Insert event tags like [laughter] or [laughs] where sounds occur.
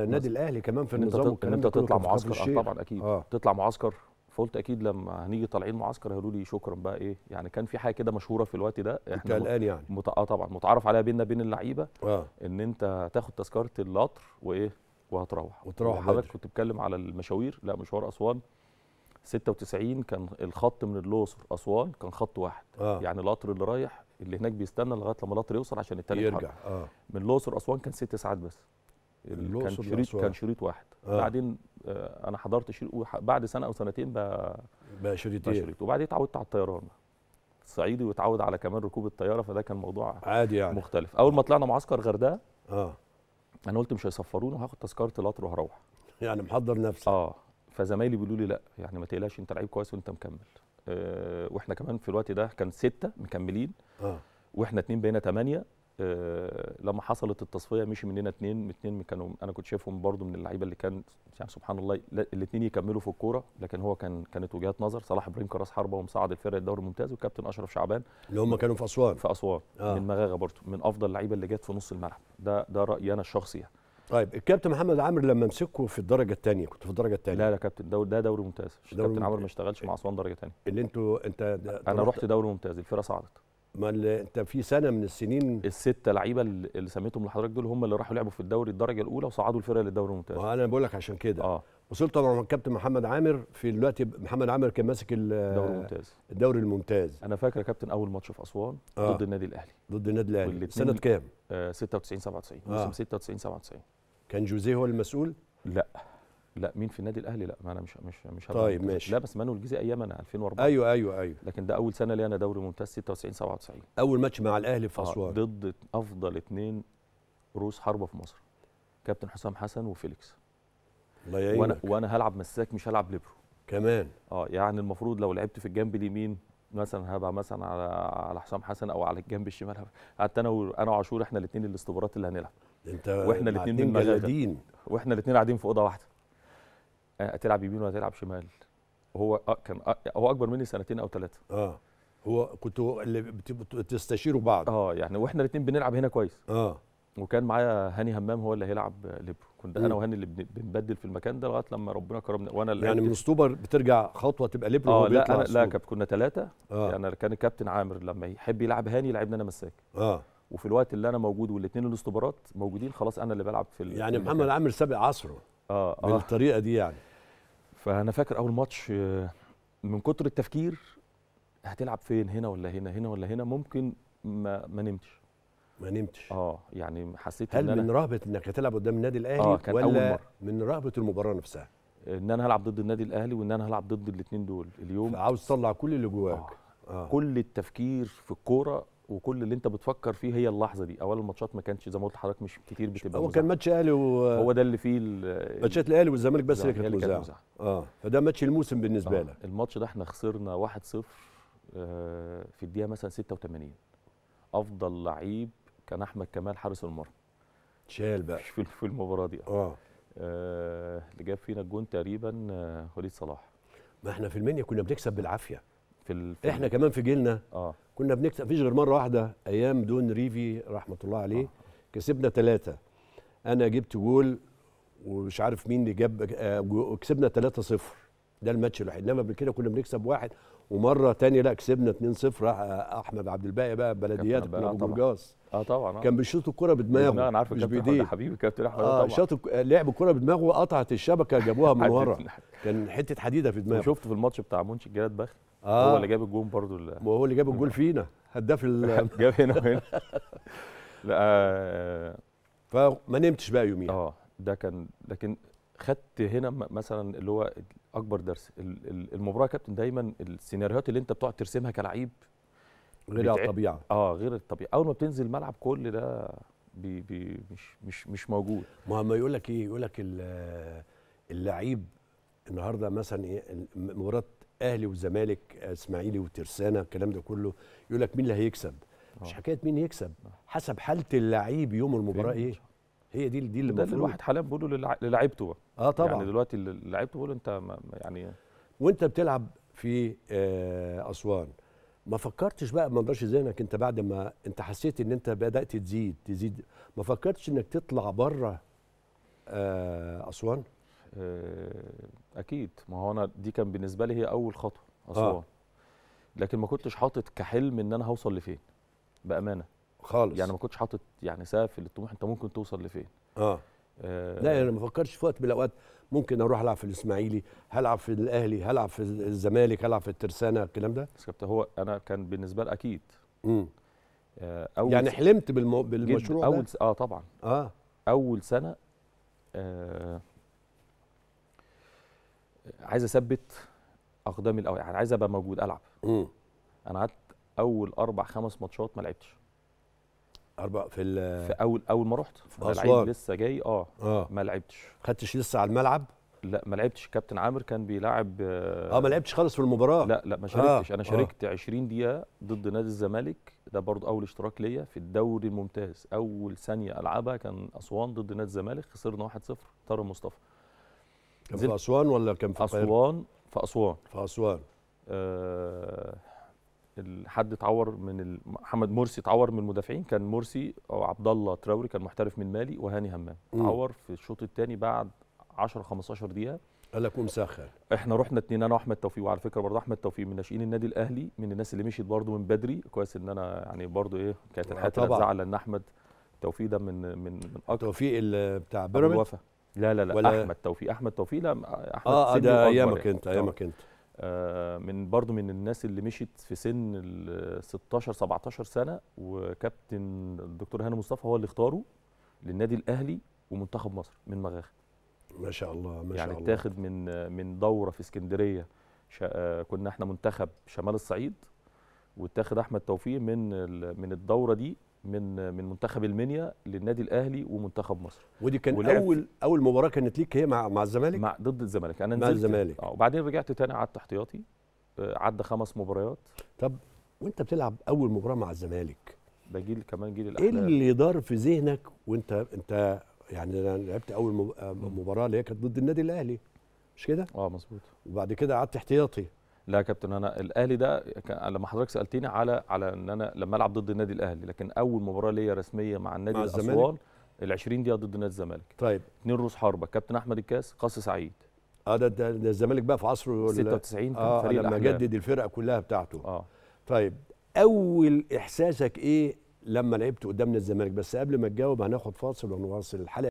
على النادي الاهلي كمان في النظام والكلام انت تطلع معسكر آه، طبعا اكيد آه. تطلع معسكر فقلت اكيد لما هنيجي طالعين معسكر هيقولوا لي شكرا بقى ايه يعني كان في حاجه كده مشهوره في الوقت ده احنا الان يعني مت... اه طبعا متعارف عليها بينا بين اللعيبه آه. ان انت تاخد تذكره القطر وايه وهتروح وتروح حضرتك كنت بتتكلم على المشاوير لا مشوار اسوان 96 كان الخط من الاقصر اسوان كان خط واحد آه. يعني القطر اللي رايح اللي هناك بيستنى لغايه لما القطر يوصل عشان التاني يرجع آه. من الاقصر اسوان كان ست ساعات بس كان شريط كان شريط واحد آه. بعدين آه انا حضرت شريط بعد سنه او سنتين بقى بقى شريطين شريط إيه؟ وبعدين اتعودت على الطيران صعيدي واتعود على كمان ركوب الطياره فده كان موضوع عادي يعني مختلف اول ما طلعنا معسكر غردقه اه انا قلت مش هيسفروني وهاخد تذكره القطر وهروح يعني محضر نفسي اه فزمايلي بيقولوا لي لا يعني ما تقلقش انت لعيب كويس وانت مكمل آه واحنا كمان في الوقت ده كان سته مكملين اه واحنا اتنين بقينا ثمانيه آه، لما حصلت التصفيه مشي مننا اثنين اثنين كانوا انا كنت شايفهم برضو من اللعيبه اللي كان يعني سبحان الله الاثنين يكملوا في الكوره لكن هو كان كانت وجهات نظر صلاح ابراهيم كراس حربه ومساعد الفرق الدوري الممتاز والكابتن اشرف شعبان اللي هم كانوا في اسوان في اسوان آه. من مغاغه برضو من افضل اللعيبه اللي جت في نص الملعب ده ده رايي انا الشخصي يعني. طيب الكابتن محمد عامر لما مسكه في الدرجه الثانيه كنت في الدرجه الثانيه لا لا كابتن دو ده دوري ممتاز كابتن الكابتن عامر ما اشتغلش مع اسوان درجه ثانيه اللي انتوا انت انا رحت دوري ممتاز الفرقه صعدت ما اللي انت في سنه من السنين السته لعيبه اللي سميتهم لحضرتك دول هم اللي راحوا لعبوا في الدوري الدرجه الاولى وصعدوا الفرقه للدوري الممتاز انا بقول لك عشان كده اه وصلت طبعا الكابتن محمد عامر في دلوقتي محمد عامر كان ماسك الدوري الممتاز الدوري الممتاز انا فاكر يا كابتن اول ماتش في اسوان آه. ضد النادي الاهلي ضد النادي الاهلي سنه كام؟ آه 96 97 موسم 96 آه. 97 كان جوزيه هو المسؤول؟ لا لا مين في النادي الاهلي لا ما انا مش مش مش طيب ماشي لا بس مانو جيزي ايام انا 2004 ايوه ايوه ايوه لكن ده اول سنه ليا انا دوري ممتاز 96 97 اول ماتش مع الاهلي في آه، اسوان آه ضد افضل اثنين روس حربه في مصر كابتن حسام حسن وفيليكس الله يعينك وانا وانا هلعب مساك مش هلعب ليبرو كمان اه يعني المفروض لو لعبت في الجنب اليمين مثلا هبقى مثلا على على حسام حسن او على الجنب الشمال قعدت انا وانا وعاشور احنا الاثنين الاستبارات اللي هنلعب انت واحنا الاثنين من واحنا الاثنين قاعدين في اوضه واحده هتلعب آه، يمين ولا هتلعب شمال هو كان هو اكبر مني سنتين او ثلاثه اه هو كنتوا اللي بتستشيروا بعض اه يعني واحنا الاثنين بنلعب هنا كويس اه وكان معايا هاني همام هو اللي هيلعب ليبرو كنت انا وهاني اللي بنبدل في المكان ده لغايه لما ربنا كرمنا وانا اللي يعني من اسطوبر بترجع خطوه تبقى ليبرو اه لا انا لا كنا ثلاثه آه. يعني كان الكابتن عامر لما يحب يلعب هاني لعبنا انا مساك اه وفي الوقت اللي انا موجود والاثنين الاسطوبرات موجودين خلاص انا اللي بلعب في يعني محمد عامر سابق عصره اه اه بالطريقه دي يعني فانا فاكر اول ماتش آه، من كتر التفكير هتلعب فين هنا ولا هنا هنا ولا هنا ممكن ما, ما نمتش ما نمتش اه يعني حسيت هل ان من رهبه انك هتلعب قدام النادي الاهلي آه كان ولا أول مرة. من رهبه المباراه نفسها ان انا هلعب ضد النادي الاهلي وان انا هلعب ضد الاثنين دول اليوم عاوز تطلع كل اللي جواك آه. آه. كل التفكير في الكوره وكل اللي انت بتفكر فيه هي اللحظه دي اولا الماتشات ما كانتش زي ما قلت لحضرتك مش كتير بتبقى هو كان ماتش الاهلي و... هو ده اللي فيه ماتشات الاهلي والزمالك بس اللي كانت مذاعه اه فده ماتش الموسم بالنسبه آه. لك الماتش ده احنا خسرنا 1-0 آه في الدقيقه مثلا 86 افضل لعيب كان احمد كمال حارس المرمى شال بقى [laughs] في المباراه دي اه, آه اللي جاب فينا الجون تقريبا آه، وليد صلاح ما احنا في المنيا كنا بنكسب بالعافيه في, ال... في احنا كمان في جيلنا اه كنا بنكسب فيش غير مره واحده ايام دون ريفي رحمه الله عليه آه. كسبنا ثلاثه انا جبت جول ومش عارف مين اللي جاب آه، كسبنا 3-0 ده الماتش الوحيد انما قبل كده كنا بنكسب واحد ومره تانية لا كسبنا 2-0 آه، احمد عبد الباقي بقى بلديات بقى آه، جرجاس اه طبعا آه. كان بيشوط الكره بدماغه انا عارف كابتن احمد حبيبي كابتن احمد آه طبعا شاط لعب الكره بدماغه وقطعت الشبكه جابوها من [laughs] ورا كان حته حديده في دماغه شفت في الماتش بتاع مونش جلاد بخت آه. هو اللي جاب الجون برضو ما هو اللي جاب الجول [laughs] فينا هداف ال [laughs] جاب هنا وهنا لا آه، فما نمتش بقى يومين اه ده كان لكن خدت هنا مثلا اللي هو اكبر درس المباراه كابتن دايما السيناريوهات اللي انت بتقعد ترسمها كلعيب غير الطبيعه اه غير الطبيعه اول ما بتنزل الملعب كل ده بي بي مش مش مش موجود ما هو يقول لك ايه يقول لك اللعيب النهارده مثلا ايه مباراه اهلي والزمالك اسماعيلي وترسانه الكلام ده كله يقول لك مين اللي هيكسب مش آه. حكايه مين يكسب آه. حسب حاله اللعيب يوم المباراه ايه هي دي دي اللي ده اللي الواحد حاليا بيقوله للعيبته اه طبعا يعني دلوقتي اللعيب تقول انت يعني وانت بتلعب في آه، اسوان ما فكرتش بقى ما نضرش ذهنك انت بعد ما انت حسيت ان انت بدات تزيد تزيد ما فكرتش انك تطلع بره آه، اسوان آه، اكيد ما هو انا دي كان بالنسبه لي هي اول خطوه اسوان آه. لكن ما كنتش حاطط كحلم ان انا هوصل لفين بامانه خالص يعني ما كنتش حاطط يعني سقف للطموح انت ممكن توصل لفين اه آه، لا انا ما بفكرش في وقت من الاوقات ممكن اروح العب في الاسماعيلي هلعب في الاهلي هلعب في الزمالك هلعب في الترسانه الكلام ده بس كابتن هو انا كان بالنسبه لي اكيد امم آه يعني حلمت بالمو... بالمشروع اول س... اه طبعا اه اول سنه آه عايز اثبت اقدامي الاول يعني عايز ابقى موجود العب امم انا قعدت اول اربع خمس ماتشات ما لعبتش اربع في في اول اول ما رحت في العيد لسه جاي اه اه ما لعبتش خدتش لسه على الملعب لا ما لعبتش كابتن عامر كان بيلعب اه ما لعبتش خالص في المباراه لا لا ما شاركتش آه. انا آه. شاركت آه. 20 دقيقه ضد نادي الزمالك ده برضه اول اشتراك ليا في الدوري الممتاز اول ثانيه العبها كان اسوان ضد نادي الزمالك خسرنا 1-0 طارق مصطفى كان في اسوان ولا كان في اسوان في اسوان في اسوان آه حد اتعور من محمد مرسي اتعور من المدافعين كان مرسي او عبد الله تراوري كان محترف من مالي وهاني همام اتعور في الشوط الثاني بعد 10 15 دقيقه قال لك مسخن احنا رحنا اتنين انا واحمد توفيق وعلى فكره برضه احمد توفيق من ناشئين النادي الاهلي من الناس اللي مشيت برضه من بدري كويس ان انا يعني برضه ايه كانت آه، الحته تزعل ان احمد توفيق ده من من من اكتر توفيق بتاع بيراميدز لا لا لا ولا احمد توفيق احمد توفيق لا احمد اه, آه، ده ايامك يعني. انت ايامك انت آه، من برضو من الناس اللي مشيت في سن ال 16 17 سنه وكابتن الدكتور هاني مصطفى هو اللي اختاره للنادي الاهلي ومنتخب مصر من مغاخ ما شاء الله ما شاء يعني الله يعني اتاخد من من دوره في اسكندريه آه، كنا احنا منتخب شمال الصعيد واتاخد احمد توفيق من من الدوره دي من من منتخب المنيا للنادي الاهلي ومنتخب مصر ودي كان اول اول مباراه كانت ليك هي مع مع الزمالك مع ضد الزمالك انا نزلت مع الزمالك اه وبعدين رجعت تاني قعدت احتياطي آه، عدى خمس مباريات طب وانت بتلعب اول مباراه مع الزمالك ده جيل كمان جيل إيه الاحلام ايه اللي دار في ذهنك وانت انت يعني انا لعبت اول آه، مباراه اللي هي كانت ضد النادي الاهلي مش كده اه مظبوط وبعد كده قعدت احتياطي لا يا كابتن انا الاهلي ده لما حضرتك سالتني على على ان انا لما العب ضد النادي الاهلي لكن اول مباراه ليا رسميه مع النادي مع الاسوان ال 20 دقيقه ضد نادي الزمالك طيب اثنين روس حربه كابتن احمد الكاس قاسي سعيد اه ده ده الزمالك بقى في عصره 96 كان آه فريق لما جدد الفرقه كلها بتاعته اه طيب اول احساسك ايه لما لعبت قدامنا الزمالك بس قبل ما تجاوب هناخد فاصل ونواصل الحلقه